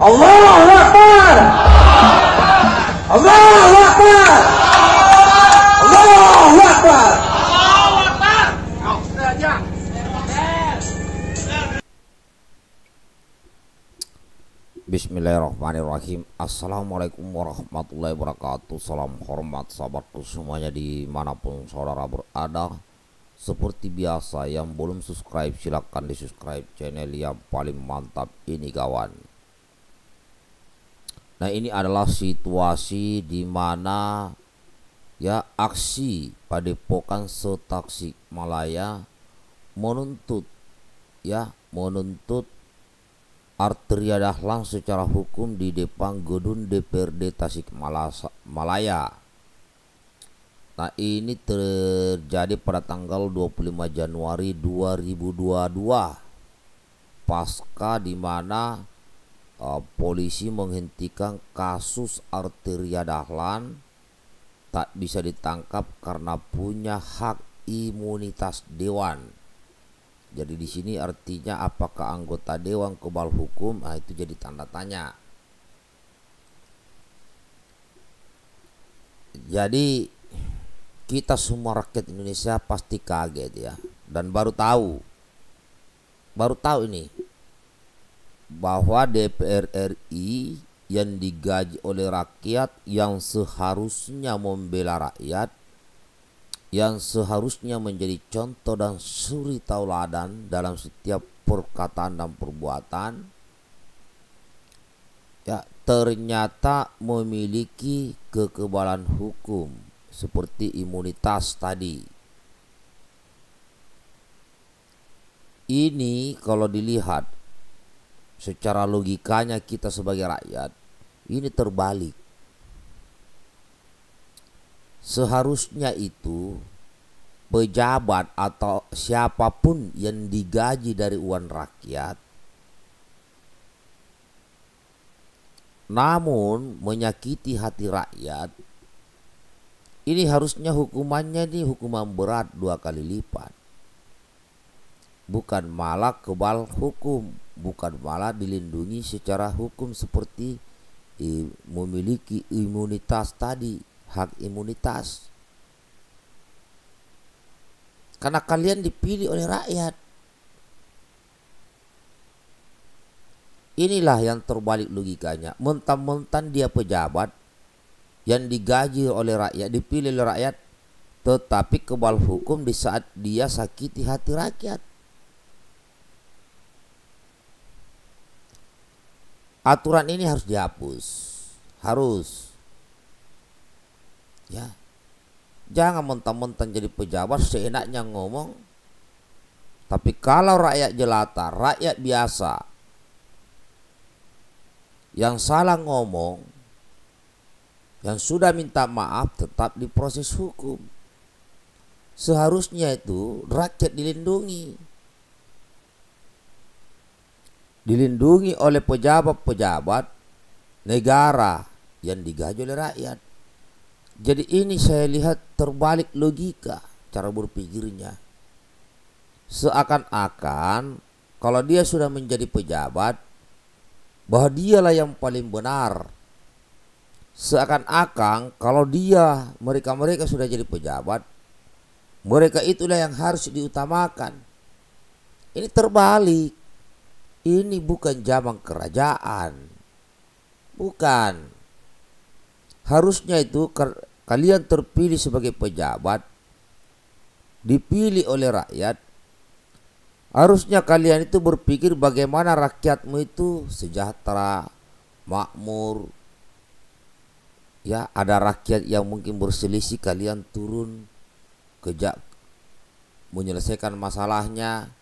Allahu Akbar. Allahu Akbar. Allahu Akbar. Bismillahirrahmanirrahim Assalamualaikum warahmatullahi wabarakatuh Salam hormat sahabatku semuanya dimanapun saudara berada Seperti biasa yang belum subscribe silahkan di subscribe channel yang paling mantap ini kawan Nah, ini adalah situasi di mana ya aksi padepokan setaksi Malaya menuntut ya menuntut Arteria Dahlan secara hukum di depan gedung DPRD Tasik Malaya. Nah, ini terjadi pada tanggal 25 Januari 2022 pasca di mana Uh, polisi menghentikan kasus Arteria Dahlan tak bisa ditangkap karena punya hak imunitas dewan. Jadi di sini artinya apakah anggota dewan kebal hukum? Nah, itu jadi tanda tanya. Jadi kita semua rakyat Indonesia pasti kaget ya dan baru tahu. Baru tahu ini bahwa DPR RI yang digaji oleh rakyat yang seharusnya membela rakyat yang seharusnya menjadi contoh dan suri tauladan dalam setiap perkataan dan perbuatan ya ternyata memiliki kekebalan hukum seperti imunitas tadi ini kalau dilihat secara logikanya kita sebagai rakyat ini terbalik. Seharusnya itu pejabat atau siapapun yang digaji dari uang rakyat namun menyakiti hati rakyat ini harusnya hukumannya nih hukuman berat dua kali lipat bukan malah kebal hukum, bukan malah dilindungi secara hukum seperti memiliki imunitas tadi, hak imunitas. Karena kalian dipilih oleh rakyat. Inilah yang terbalik logikanya. Mentang-mentang dia pejabat yang digaji oleh rakyat, dipilih oleh rakyat, tetapi kebal hukum di saat dia sakiti hati rakyat. aturan ini harus dihapus. Harus. Ya. Jangan mentang-mentang jadi pejabat seenaknya ngomong. Tapi kalau rakyat jelata, rakyat biasa yang salah ngomong, yang sudah minta maaf tetap diproses hukum. Seharusnya itu rakyat dilindungi dilindungi oleh pejabat-pejabat negara yang digaji oleh rakyat. Jadi ini saya lihat terbalik logika cara berpikirnya. Seakan-akan kalau dia sudah menjadi pejabat bahwa dialah yang paling benar. Seakan-akan kalau dia mereka-mereka sudah jadi pejabat, mereka itulah yang harus diutamakan. Ini terbalik. Ini bukan zaman kerajaan. Bukan. Harusnya itu kalian terpilih sebagai pejabat, dipilih oleh rakyat. Harusnya kalian itu berpikir bagaimana rakyatmu itu sejahtera, makmur. Ya, ada rakyat yang mungkin berselisih kalian turun kejak menyelesaikan masalahnya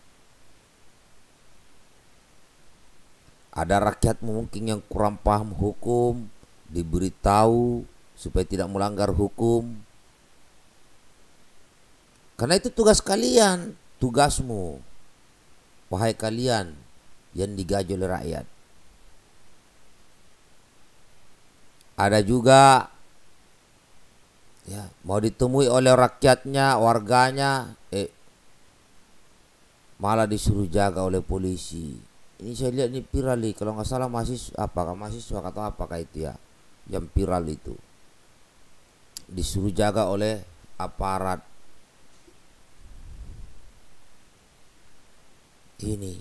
Ada rakyat mungkin yang kurang paham hukum, diberitahu supaya tidak melanggar hukum. Karena itu tugas kalian, tugasmu. Wahai kalian yang digaji oleh rakyat. Ada juga ya, mau ditemui oleh rakyatnya, warganya, eh malah disuruh jaga oleh polisi ini saya lihat ini viral kalau nggak salah mahasiswa apakah mahasiswa atau apakah itu ya yang viral itu disuruh jaga oleh aparat ini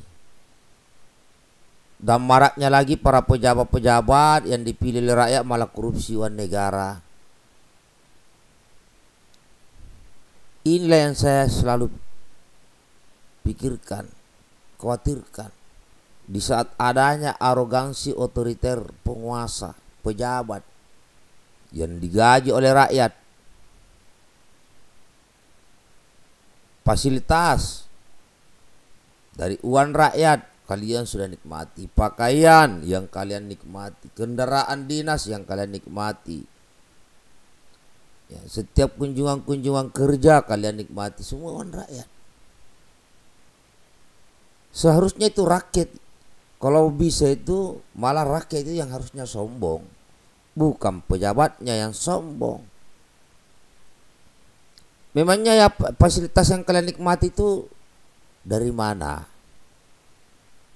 dan maraknya lagi para pejabat-pejabat yang dipilih oleh rakyat malah korupsi wan negara inilah yang saya selalu pikirkan khawatirkan di saat adanya arogansi otoriter penguasa, pejabat yang digaji oleh rakyat, fasilitas dari uang rakyat kalian sudah nikmati, pakaian yang kalian nikmati, kendaraan dinas yang kalian nikmati. Ya, setiap kunjungan-kunjungan kerja kalian nikmati semua uang rakyat. Seharusnya itu rakyat kalau bisa itu malah rakyat itu yang harusnya sombong, bukan pejabatnya yang sombong. Memangnya ya fasilitas yang kalian nikmati itu dari mana?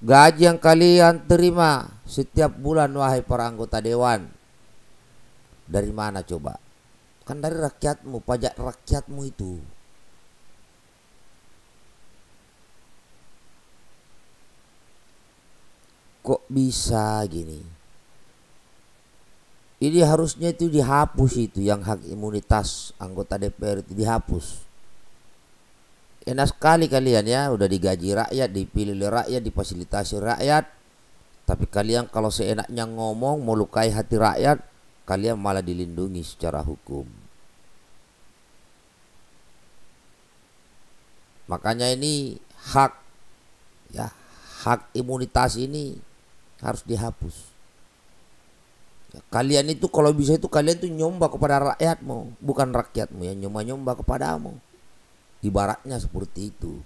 Gaji yang kalian terima setiap bulan wahai para anggota dewan dari mana coba? Kan dari rakyatmu, pajak rakyatmu itu. bisa gini. ini harusnya itu dihapus itu yang hak imunitas anggota DPR itu dihapus. Enak sekali kalian ya, udah digaji rakyat, dipilih oleh rakyat, difasilitasi rakyat. Tapi kalian kalau seenaknya ngomong melukai hati rakyat, kalian malah dilindungi secara hukum. Makanya ini hak ya hak imunitas ini harus dihapus. Ya, kalian itu kalau bisa itu kalian tuh nyomba kepada rakyatmu, bukan rakyatmu yang nyomba-nyomba kepadamu. Ibaratnya seperti itu.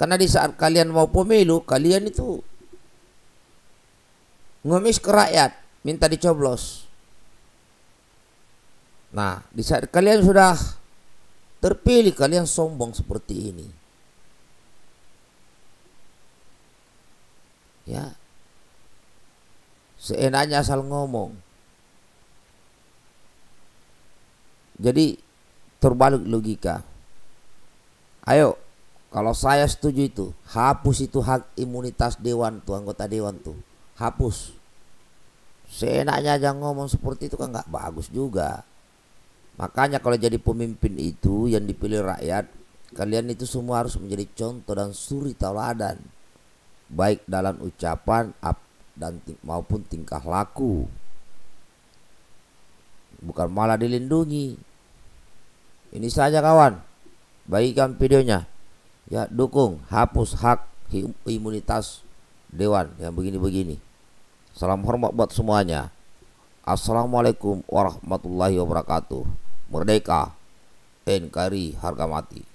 Karena di saat kalian mau pemilu, kalian itu ngemis ke rakyat, minta dicoblos. Nah, di saat kalian sudah terpilih, kalian sombong seperti ini. ya seenaknya asal ngomong jadi terbalik logika ayo kalau saya setuju itu hapus itu hak imunitas dewan tuh anggota dewan tuh hapus seenaknya aja ngomong seperti itu kan nggak bagus juga makanya kalau jadi pemimpin itu yang dipilih rakyat kalian itu semua harus menjadi contoh dan suri tauladan baik dalam ucapan dan maupun tingkah laku. Bukan malah dilindungi. Ini saja kawan, bagikan videonya. Ya, dukung hapus hak imunitas dewan yang begini-begini. Salam hormat buat semuanya. Assalamualaikum warahmatullahi wabarakatuh. Merdeka. NKRI harga mati.